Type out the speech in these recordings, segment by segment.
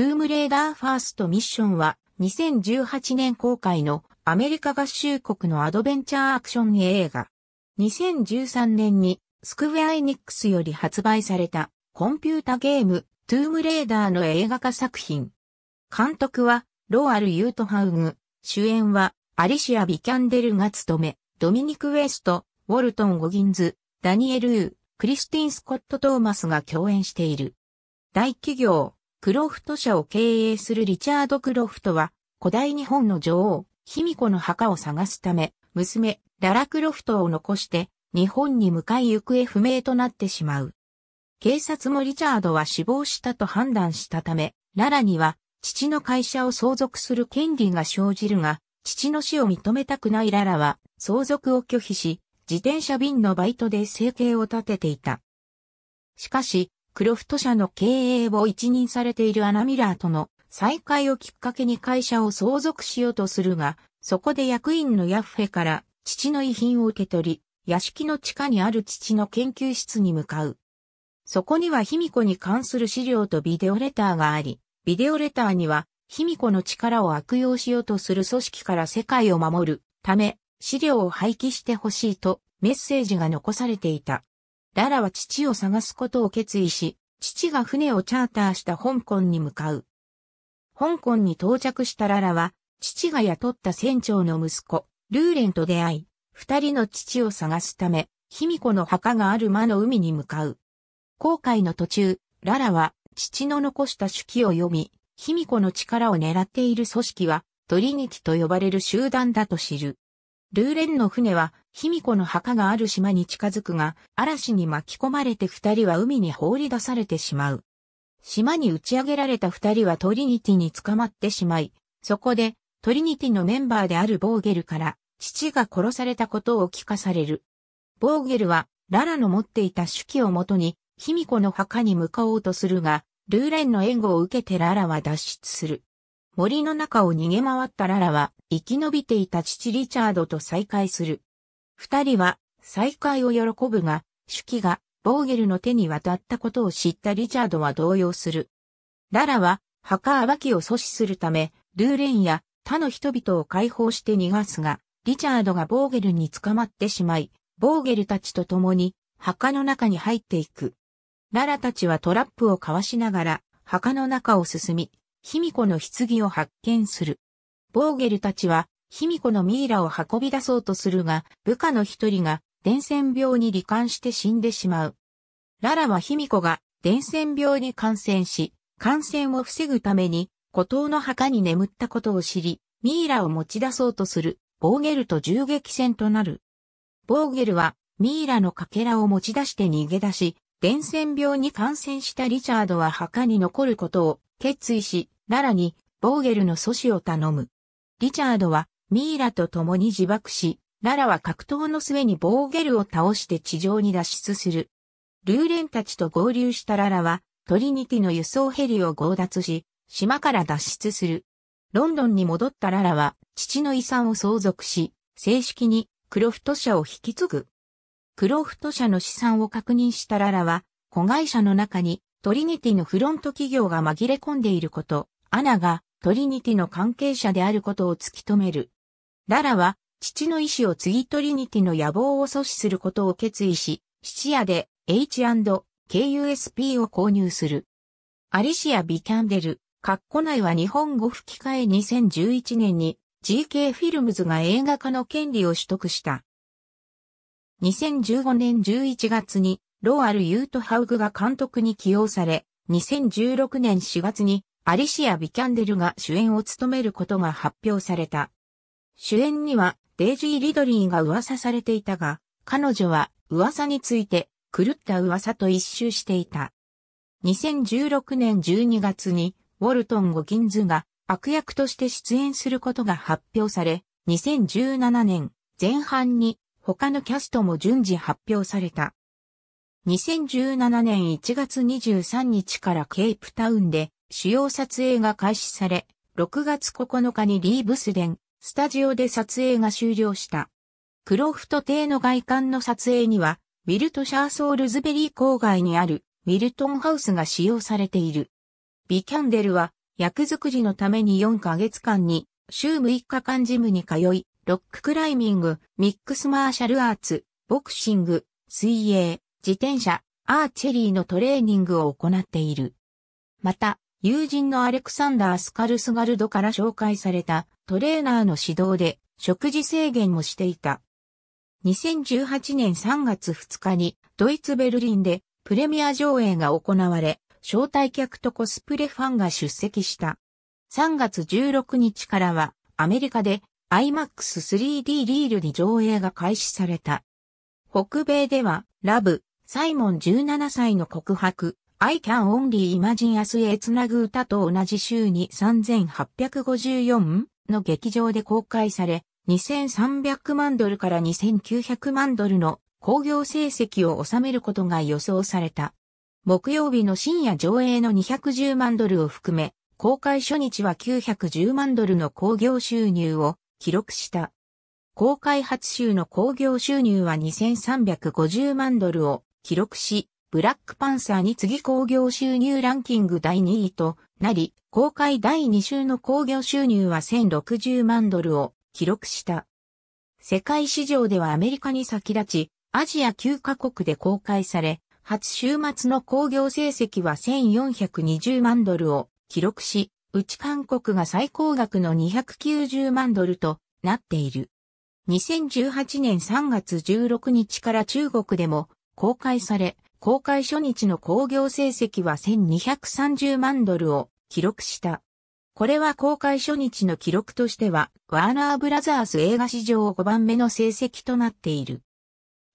トゥームレーダーファーストミッションは2018年公開のアメリカ合衆国のアドベンチャーアクション映画。2013年にスクウェアエニックスより発売されたコンピュータゲームトゥームレーダーの映画化作品。監督はローアル・ユートハウグ、主演はアリシア・ビキャンデルが務め、ドミニク・ウェスト、ウォルトン・ゴギンズ、ダニエル・ウー、クリスティン・スコット・トーマスが共演している。大企業、クロフト社を経営するリチャード・クロフトは、古代日本の女王、卑弥呼の墓を探すため、娘、ララ・クロフトを残して、日本に向かい行方不明となってしまう。警察もリチャードは死亡したと判断したため、ララには、父の会社を相続する権利が生じるが、父の死を認めたくないララは、相続を拒否し、自転車便のバイトで生計を立てていた。しかし、クロフト社の経営を一任されているアナ・ミラーとの再会をきっかけに会社を相続しようとするが、そこで役員のヤッフェから父の遺品を受け取り、屋敷の地下にある父の研究室に向かう。そこには卑弥呼に関する資料とビデオレターがあり、ビデオレターには卑弥呼の力を悪用しようとする組織から世界を守るため、資料を廃棄してほしいとメッセージが残されていた。ララは父を探すことを決意し、父が船をチャーターした香港に向かう。香港に到着したララは、父が雇った船長の息子、ルーレンと出会い、二人の父を探すため、卑弥呼の墓がある魔の海に向かう。航海の途中、ララは、父の残した手記を読み、卑弥呼の力を狙っている組織は、トリニティと呼ばれる集団だと知る。ルーレンの船は、卑弥呼の墓がある島に近づくが、嵐に巻き込まれて二人は海に放り出されてしまう。島に打ち上げられた二人はトリニティに捕まってしまい、そこでトリニティのメンバーであるボーゲルから、父が殺されたことを聞かされる。ボーゲルは、ララの持っていた手記をもとに、卑弥呼の墓に向かおうとするが、ルーレンの援護を受けてララは脱出する。森の中を逃げ回ったララは、生き延びていた父リチャードと再会する。二人は再会を喜ぶが、手記がボーゲルの手に渡ったことを知ったリチャードは動揺する。ララは墓暴きを阻止するため、ルーレンや他の人々を解放して逃がすが、リチャードがボーゲルに捕まってしまい、ボーゲルたちと共に墓の中に入っていく。ララたちはトラップをかわしながら墓の中を進み、卑弥呼の棺を発見する。ボーゲルたちは卑弥呼のミイラを運び出そうとするが、部下の一人が伝染病に罹患して死んでしまう。ララは卑弥呼が伝染病に感染し、感染を防ぐために、孤島の墓に眠ったことを知り、ミイラを持ち出そうとする、ボーゲルと銃撃戦となる。ボーゲルは、ミイラのかけらを持ち出して逃げ出し、伝染病に感染したリチャードは墓に残ることを決意し、ララに、ボーゲルの阻止を頼む。リチャードは、ミイラと共に自爆し、ララは格闘の末にボーゲルを倒して地上に脱出する。ルーレンたちと合流したララは、トリニティの輸送ヘリを強奪し、島から脱出する。ロンドンに戻ったララは、父の遺産を相続し、正式にクロフト社を引き継ぐ。クロフト社の資産を確認したララは、子会社の中にトリニティのフロント企業が紛れ込んでいること、アナがトリニティの関係者であることを突き止める。ララは、父の意志を継ぎトリニティの野望を阻止することを決意し、質屋で H&KUSP を購入する。アリシア・ビキャンデル、カッコ内は日本語吹き替え2011年に GK フィルムズが映画化の権利を取得した。2015年11月にローアル・ユートハウグが監督に起用され、2016年4月にアリシア・ビキャンデルが主演を務めることが発表された。主演にはデイジー・リドリーが噂されていたが、彼女は噂について狂った噂と一周していた。2016年12月にウォルトン・ゴギンズが悪役として出演することが発表され、2017年前半に他のキャストも順次発表された。2017年1月23日からケープタウンで主要撮影が開始され、6月9日にリーブスデン、スタジオで撮影が終了した。クロフト邸の外観の撮影には、ウィルトシャーソールズベリー郊外にあるウィルトンハウスが使用されている。ビキャンデルは役作りのために4ヶ月間に週6日間ジムに通い、ロッククライミング、ミックスマーシャルアーツ、ボクシング、水泳、自転車、アーチェリーのトレーニングを行っている。また、友人のアレクサンダー・スカルスガルドから紹介されたトレーナーの指導で食事制限もしていた。2018年3月2日にドイツベルリンでプレミア上映が行われ、招待客とコスプレファンが出席した。3月16日からはアメリカで IMAX3D リールに上映が開始された。北米ではラブ、サイモン17歳の告白、I can only imagine as a 繋ぐ歌と同じ週に3854の劇場で公開され、2300万ドルから2900万ドルの興行成績を収めることが予想された。木曜日の深夜上映の210万ドルを含め、公開初日は910万ドルの興行収入を記録した。公開初週の興行収入は2350万ドルを記録し、ブラックパンサーに次興行収入ランキング第2位となり、公開第2週の興行収入は1060万ドルを記録した。世界市場ではアメリカに先立ち、アジア9カ国で公開され、初週末の興行成績は1420万ドルを記録し、うち韓国が最高額の290万ドルとなっている。2018年3月16日から中国でも公開され、公開初日の興行成績は1230万ドルを記録した。これは公開初日の記録としては、ワーナーブラザース映画史上5番目の成績となっている。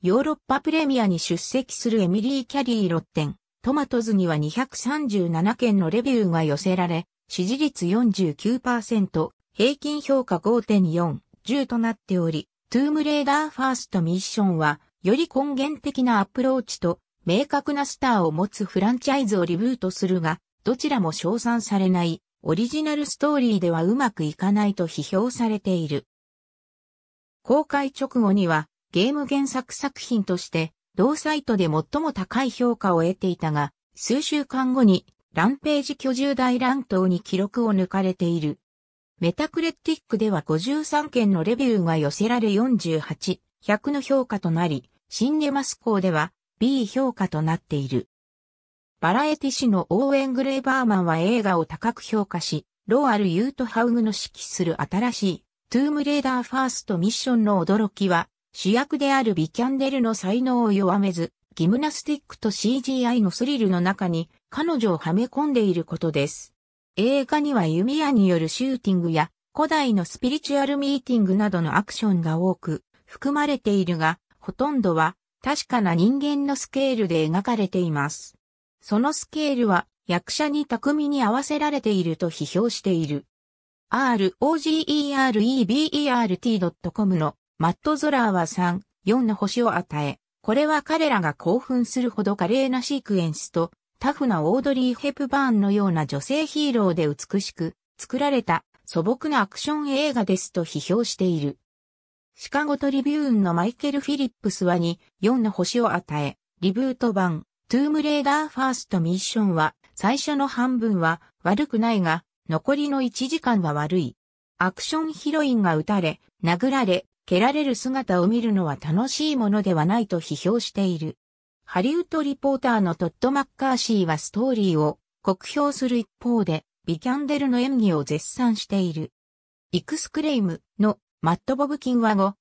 ヨーロッパプレミアに出席するエミリー・キャリー・ロッテン、トマトズには237件のレビューが寄せられ、支持率49%、平均評価5.4、10となっており、トゥームレーダーファーストミッションは、より根源的なアプローチと明確なスターを持つフランチャイズをリブートするが、どちらも称賛されないオリジナルストーリーではうまくいかないと批評されている。公開直後にはゲーム原作作品として同サイトで最も高い評価を得ていたが、数週間後にランページ居住大乱闘に記録を抜かれている。メタクレティックでは53件のレビューが寄せられ48、100の評価となり、シンネマスーでは B 評価となっている。バラエティ誌のオーウェン・グレーバーマンは映画を高く評価し、ローアル・ユートハウグの指揮する新しい、トゥームレーダーファーストミッションの驚きは、主役であるビキャンデルの才能を弱めず、ギムナスティックと CGI のスリルの中に彼女をはめ込んでいることです。映画には弓矢によるシューティングや古代のスピリチュアルミーティングなどのアクションが多く含まれているが、ほとんどは確かな人間のスケールで描かれています。そのスケールは役者に巧みに合わせられていると批評している。rogerebert.com のマット・ゾラーは3、4の星を与え、これは彼らが興奮するほど華麗なシークエンスと、タフなオードリー・ヘプバーンのような女性ヒーローで美しく作られた素朴なアクション映画ですと批評している。シカゴトリビューンのマイケル・フィリップスはに4の星を与え、リブート版、トゥームレーダーファーストミッションは、最初の半分は悪くないが、残りの1時間は悪い。アクションヒロインが撃たれ、殴られ、蹴られる姿を見るのは楽しいものではないと批評している。ハリウッドリポーターのトッド・マッカーシーはストーリーを酷評する一方で、ビキャンデルの演技を絶賛している。イクスクレイムのマット・ボブキンは5、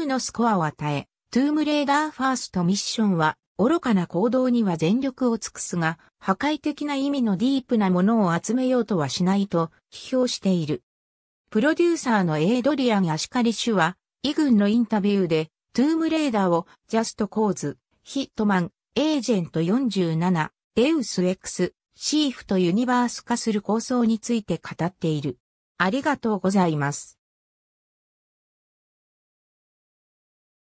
10のスコアを与え、トゥームレーダーファーストミッションは、愚かな行動には全力を尽くすが、破壊的な意味のディープなものを集めようとはしないと批評している。プロデューサーのエイドリアン・アシカリシュは、イ軍のインタビューで、トゥームレーダーをジャスト・コーズ、ヒットマン、エージェント47、デウス・エクス、シーフとユニバース化する構想について語っている。ありがとうございます。